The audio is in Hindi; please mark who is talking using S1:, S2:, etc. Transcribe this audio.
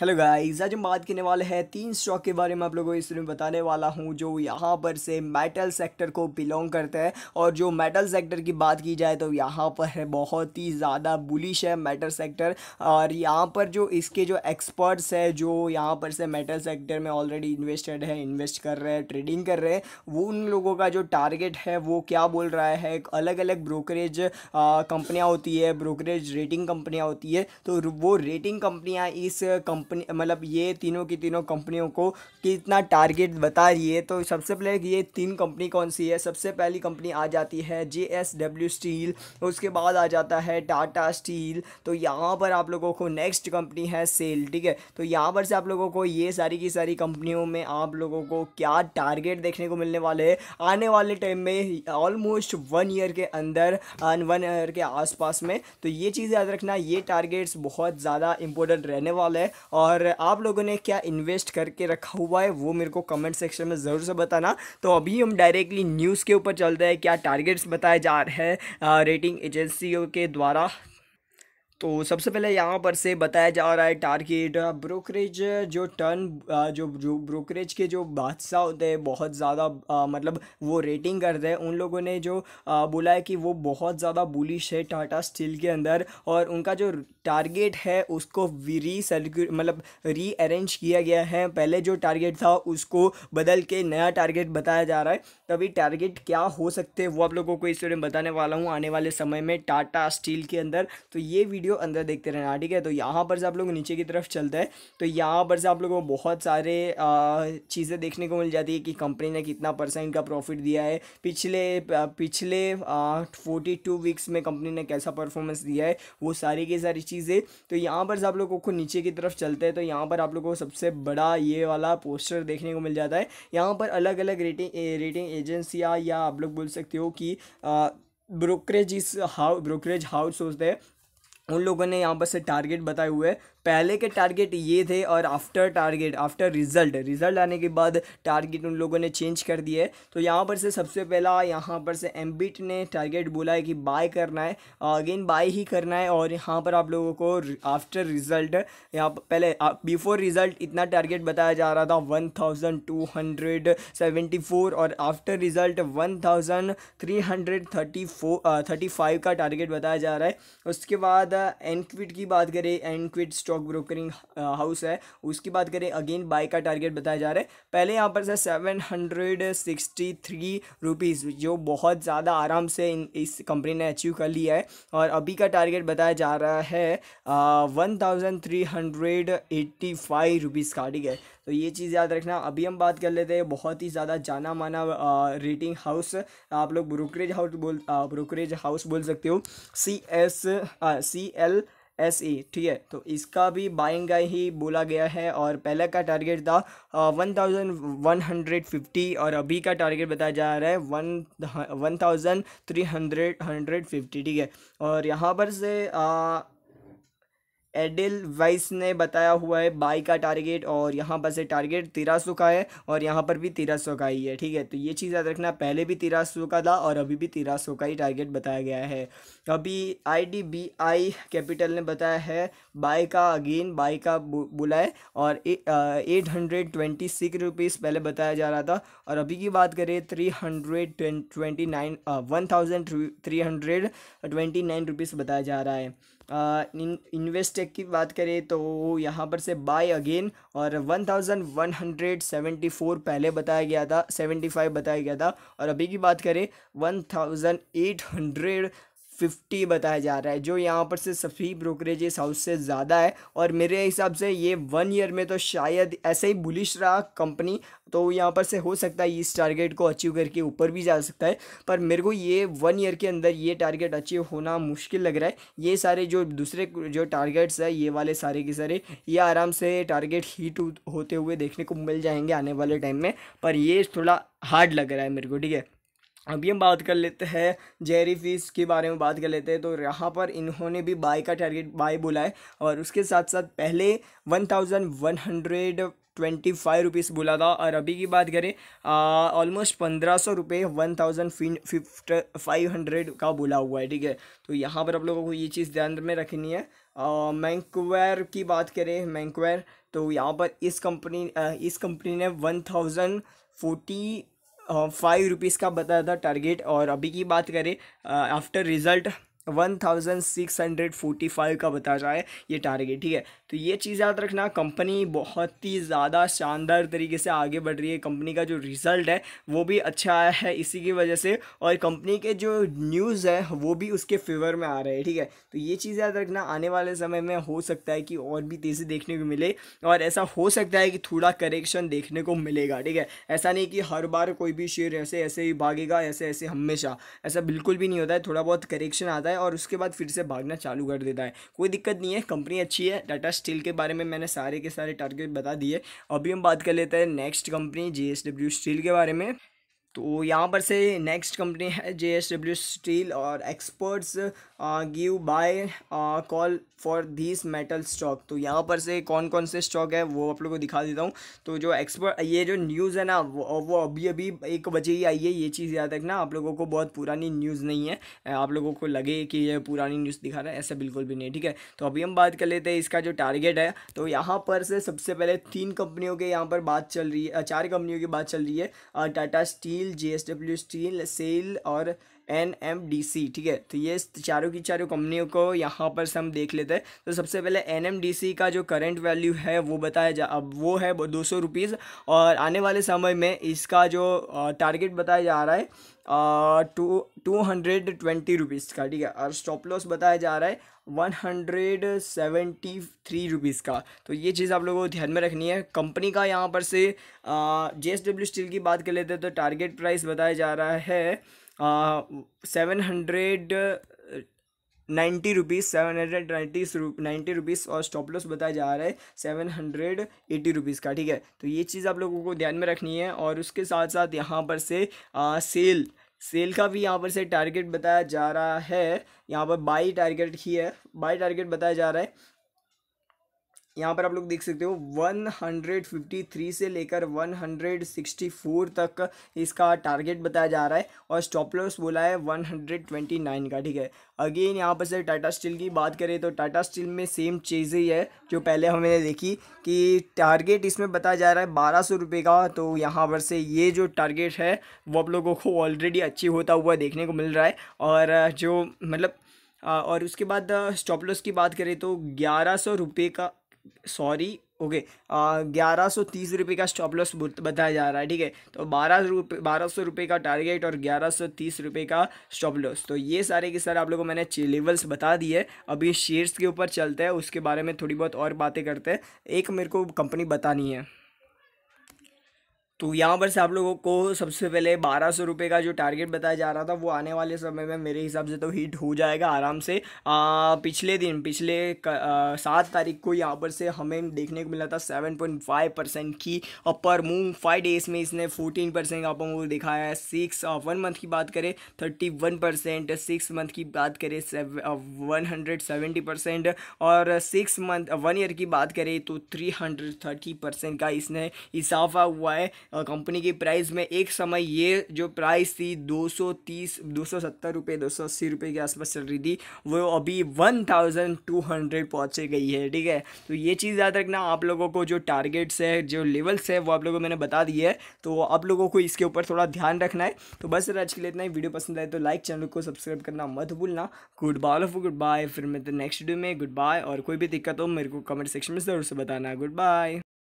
S1: हेलो गाइस आज हम बात करने वाले हैं तीन स्टॉक के बारे में आप लोगों को इस में बताने वाला हूं जो यहां पर से मेटल सेक्टर को बिलोंग करते हैं और जो मेटल सेक्टर की बात की जाए तो यहां पर है बहुत ही ज़्यादा बुलिश है मेटल सेक्टर और यहां पर जो इसके जो एक्सपर्ट्स है जो यहां पर से मेटल सेक्टर में ऑलरेडी इन्वेस्टेड है इन्वेस्ट कर रहे हैं ट्रेडिंग कर रहे हैं वो उन लोगों का जो टारगेट है वो क्या बोल रहा है अलग अलग ब्रोकरेज कंपनियाँ होती है ब्रोकरेज रेटिंग कंपनियाँ होती है तो वो रेटिंग कंपनियाँ इस कंप कंपनी मतलब ये तीनों की तीनों कंपनियों को कितना टारगेट बता रही है तो सबसे पहले ये तीन कंपनी कौन सी है सबसे पहली कंपनी आ जाती है जे एस डब्ल्यू स्टील उसके बाद आ जाता है टाटा स्टील तो यहाँ पर आप लोगों को नेक्स्ट कंपनी है सेल ठीक है तो यहाँ पर से आप लोगों को ये सारी की सारी कंपनियों में आप लोगों को क्या टारगेट देखने को मिलने वाले हैं आने वाले टाइम में ऑलमोस्ट वन ईयर के अंदर वन ईयर के आसपास में तो ये चीज़ याद रखना ये टारगेट्स बहुत ज़्यादा इंपॉर्टेंट रहने वाला है और आप लोगों ने क्या इन्वेस्ट करके रखा हुआ है वो मेरे को कमेंट सेक्शन में ज़रूर से बताना तो अभी हम डायरेक्टली न्यूज़ के ऊपर चलते हैं क्या टारगेट्स बताए जा रहे हैं रेटिंग एजेंसियों के द्वारा तो सबसे पहले यहाँ पर से बताया जा रहा है टारगेट ब्रोकरेज जो टर्न जो जो ब्रोकरेज के जो बादशाह होते हैं बहुत ज़्यादा मतलब वो रेटिंग करते हैं उन लोगों ने जो आ, बोला है कि वो बहुत ज़्यादा बुलिश है टाटा स्टील के अंदर और उनका जो टारगेट है उसको री सर्क्यू मतलब रीअरेंज किया गया है पहले जो टारगेट था उसको बदल के नया टारगेट बताया जा रहा है तभी टारगेट क्या हो सकते हैं वो आप लोगों को इस वीडियो में बताने वाला हूँ आने वाले समय में टाटा स्टील के अंदर तो ये वीडियो वीडियो अंदर देखते रहना ठीक है तो यहाँ पर से आप लोग नीचे की तरफ चलते हैं तो यहाँ पर से आप लोगों को बहुत सारे चीज़ें देखने को मिल जाती है कि कंपनी ने कितना परसेंट का प्रॉफिट दिया है पिछले पिछले फोर्टी टू वीक्स में कंपनी ने कैसा परफॉर्मेंस दिया है वो सारी की सारी चीज़ें तो यहाँ पर से आप लोगों को नीचे की तरफ चलते हैं तो यहाँ पर आप लोगों को सबसे बड़ा ये वाला पोस्टर देखने को मिल जाता है यहाँ पर अलग अलग रेटिंग रेटिंग एजेंसियाँ या आप लोग बोल सकते हो कि ब्रोकरेज इस हाउ ब्रोकरेज हाउस होते हैं उन लोगों ने यहाँ पर से टारगेट बताए हुए हैं पहले के टारगेट ये थे और after target after result result आने के बाद टारगेट उन लोगों ने चेंज कर दिए तो यहाँ पर से सबसे पहला यहाँ पर से एम ने टारगेट बोला है कि बाय करना है अगेन बाय ही करना है और यहाँ पर आप लोगों को आफ्टर रिजल्ट यहाँ पहले बिफोर रिजल्ट इतना टारगेट बताया जा रहा था one thousand two hundred seventy four और after result one thousand three hundred thirty four thirty five का टारगेट बताया जा रहा है उसके बाद एनक्विट की बात करें एनक्विट स्टॉक स्टॉक ब्रोकरिंग हाउस है उसकी बात करें अगेन बाई का टारगेट बताया जा रहा है पहले यहाँ पर से seven hundred sixty three rupees जो बहुत ज़्यादा आराम से इन इस कंपनी ने अचीव कर लिया है और अभी का टारगेट बताया जा रहा है one thousand three hundred eighty five rupees का ठीक है तो ये चीज़ याद रखना अभी हम बात कर लेते हैं बहुत ही ज़्यादा जाना माना रेटिंग हाउस आप लोग ब्रोकरेज हाउस बोल ब्रोकरेज uh, हाउस बोल सकते हो C S C L S E e, ठीक है तो इसका भी बाइंग ही बोला गया है और पहले का टारगेट था one thousand one hundred fifty और अभी का टारगेट बताया जा रहा है one one thousand three hundred hundred fifty ठीक है और यहाँ पर से आ, एडिल वाइस ने बताया हुआ है बाई का टारगेट और यहाँ पर से टारगेट तेरह सौ का है और यहाँ पर भी तेरह सौ का ही है ठीक है तो ये चीज़ याद रखना पहले भी तेरह सौ का था और अभी भी तेरह सौ का ही टारगेट बताया गया है अभी I D B I capital ने बताया है बाई का अगेन बाई का बोला है और eight hundred twenty six rupees पहले बताया जा रहा था और अभी की बात करें three hundred twenty nine one thousand three hundred twenty nine rupees बताया जा रहा है इन्वेस्टेक की बात करें तो यहाँ पर से बाय अगेन और 1174 पहले बताया गया था 75 बताया गया था और अभी की बात करें 1800 फिफ्टी बताया जा रहा है जो यहाँ पर से सभी ब्रोकरेजेस हाउस से ज़्यादा है और मेरे हिसाब से ये वन ईयर में तो शायद ऐसे ही बुलिश रहा कंपनी तो यहाँ पर से हो सकता है इस टारगेट को अचीव करके ऊपर भी जा सकता है पर मेरे को ये वन ईयर के अंदर ये टारगेट अचीव होना मुश्किल लग रहा है ये सारे जो दूसरे जो टारगेट्स है ये वाले सारे के सारे ये आराम से टारगेट हीट होते हुए देखने को मिल जाएंगे आने वाले टाइम में पर ये थोड़ा हार्ड लग रहा है मेरे को ठीक है अभी हम बात कर लेते हैं जेरी फीस के बारे में बात कर लेते हैं तो यहाँ पर इन्होंने भी बाय का टारगेट बाय बोला है और उसके साथ साथ पहले one thousand one hundred twenty five rupees बोला था और अभी की बात करें ऑलमोस्ट पंद्रह सौ रुपये वन थाउजेंड फिफ्ट फाइव हंड्रेड का बोला हुआ है ठीक है तो यहाँ पर आप लोगों को ये चीज़ ध्यान में रखनी है मैंकवेयर की बात करें मैंकवेयर तो यहाँ पर इस कंपनी इस कंपनी ने one thousand forty five rupees का बताया था टारगेट और अभी की बात करें after result one thousand six hundred forty five का बता रहा है ये टारगेट ठीक है तो ये चीज़ याद रखना कंपनी बहुत ही ज़्यादा शानदार तरीके से आगे बढ़ रही है कंपनी का जो रिज़ल्ट है वो भी अच्छा आया है इसी की वजह से और कंपनी के जो न्यूज़ है वो भी उसके फेवर में आ रहे हैं ठीक है तो ये चीज़ याद रखना आने वाले समय में हो सकता है कि और भी तेज़ी देखने को मिले और ऐसा हो सकता है कि थोड़ा करेक्शन देखने को मिलेगा ठीक है ऐसा नहीं कि हर बार कोई भी शेयर ऐसे ऐसे ही भागेगा ऐसे ऐसे हमेशा ऐसा बिल्कुल भी नहीं होता है थोड़ा बहुत करेक्शन आता है है और उसके बाद फिर से भागना चालू कर देता है कोई दिक्कत नहीं है कंपनी अच्छी है टाटा स्टील के बारे में मैंने सारे के सारे टारगेट बता दिए अभी हम बात कर लेते हैं नेक्स्ट कंपनी जी स्टील के बारे में तो यहाँ पर से नेक्स्ट कंपनी है जे एस डब्ल्यू स्टील और experts give buy call for this metal stock तो यहाँ पर से कौन कौन से स्टॉक है वो आप लोग को दिखा देता हूँ तो जो एक्सपर्ट ये जो न्यूज़ है ना वो, वो अभी अभी एक बजे ही आई है ये चीज़ याद रखना आप लोगों को बहुत पुरानी न्यूज़ नहीं है आप लोगों को लगे कि ये पुरानी न्यूज़ दिखा रहा है ऐसा बिल्कुल भी नहीं ठीक है तो अभी हम बात कर लेते हैं इसका जो टारगेट है तो यहाँ पर से सबसे पहले तीन कंपनियों के यहाँ पर बात चल रही है चार कंपनियों की बात चल रही है Tata steel steel J S W steel SAIL और एन एम डी सी ठीक है तो ये चारों की चारों कंपनियों को यहाँ पर से हम देख लेते हैं तो सबसे पहले एन एम डी सी का जो करंट वैल्यू है वो बताया जा अब वो है दो सौ रुपीज़ और आने वाले समय में इसका जो टारगेट बताया जा रहा है two two hundred twenty rupees का ठीक है और स्टॉप लॉस बताया जा रहा है one hundred seventy three rupees का तो ये चीज़ आप लोगों को ध्यान में रखनी है कंपनी का यहाँ पर से जे एस डब्ल्यू स्टील की बात कर लेते हैं तो टारगेट प्राइस बताया जा रहा है seven hundred ninety rupees seven hundred ninety ninety rupees और स्टॉप लॉस बताया जा रहा है सेवन हंड्रेड एटी रुपीज़ का ठीक है तो ये चीज़ आप लोगों को ध्यान में रखनी है और उसके साथ साथ यहाँ पर से आ, सेल सेल का भी यहाँ पर से टारगेट बताया जा रहा है यहाँ पर बाई टारगेट ही है बाई टारगेट बताया जा रहा है यहाँ पर आप लोग देख सकते हो 153 से लेकर 164 तक इसका टारगेट बताया जा रहा है और स्टॉप लॉस बोला है 129 का ठीक है अगेन यहाँ पर से टाटा स्टील की बात करें तो टाटा स्टील में सेम चीज़ ही है जो पहले हमने देखी कि टारगेट इसमें बताया जा रहा है बारह सौ रुपये का तो यहाँ पर से ये जो टारगेट है वो आप लोगों को ऑलरेडी अच्छी होता हुआ देखने को मिल रहा है और जो मतलब और उसके बाद स्टॉप लॉस की बात करें तो ग्यारह सौ रुपये का सॉरी ओके ग्यारह सौ तीस रुपये का स्टॉप लॉस बताया जा रहा है ठीक है तो बारह रुपये बारह सौ रुपये का टारगेट और ग्यारह सौ तीस रुपये का स्टॉप लॉस तो ये सारे के सारे आप लोगों को मैंने लेवल्स बता दिए अभी शेयर्स के ऊपर चलते हैं उसके बारे में थोड़ी बहुत और बातें करते हैं एक मेरे को कंपनी बतानी है तो यहाँ पर से आप लोगों को सबसे पहले बारह सौ रुपये का जो टारगेट बताया जा रहा था वो आने वाले समय में मेरे हिसाब से तो हिट हो जाएगा आराम से आ, पिछले दिन पिछले सात तारीख को यहाँ पर से हमें देखने को मिला था सेवन पॉइंट फाइव परसेंट की अपर मूव फाइव डेज में इसने फोर्टीन परसेंट का अपर मूव दिखाया है सिक्स वन मंथ की बात करें thirty one percent six month की बात करें वन हंड्रेड सेवेंटी परसेंट और सिक्स मंथ वन ईयर की बात करें तो थ्री हंड्रेड थर्टी परसेंट का इसने इजाफा हुआ है कंपनी की प्राइस में एक समय ये जो प्राइस थी दो सौ तीस दो सौ सत्तर रुपये दो सौ अस्सी रुपये के आसपास चल रही थी वो अभी वन थाउजेंड टू हंड्रेड पहुँचे गई है ठीक है तो ये चीज़ याद रखना आप लोगों को जो टारगेट्स है जो लेवल्स है वो आप लोगों को मैंने बता दी है तो आप लोगों को इसके ऊपर थोड़ा ध्यान रखना है तो बस आज के लिए इतना ही वीडियो पसंद आए तो लाइक चैनल को सब्सक्राइब करना मत भूलना good bye of good bye फिर मैं तो नेक्स्ट वीडियो में गुड बाय और कोई भी दिक्कत हो मेरे को कमेंट सेक्शन में ज़रूर से बताना गुड बाय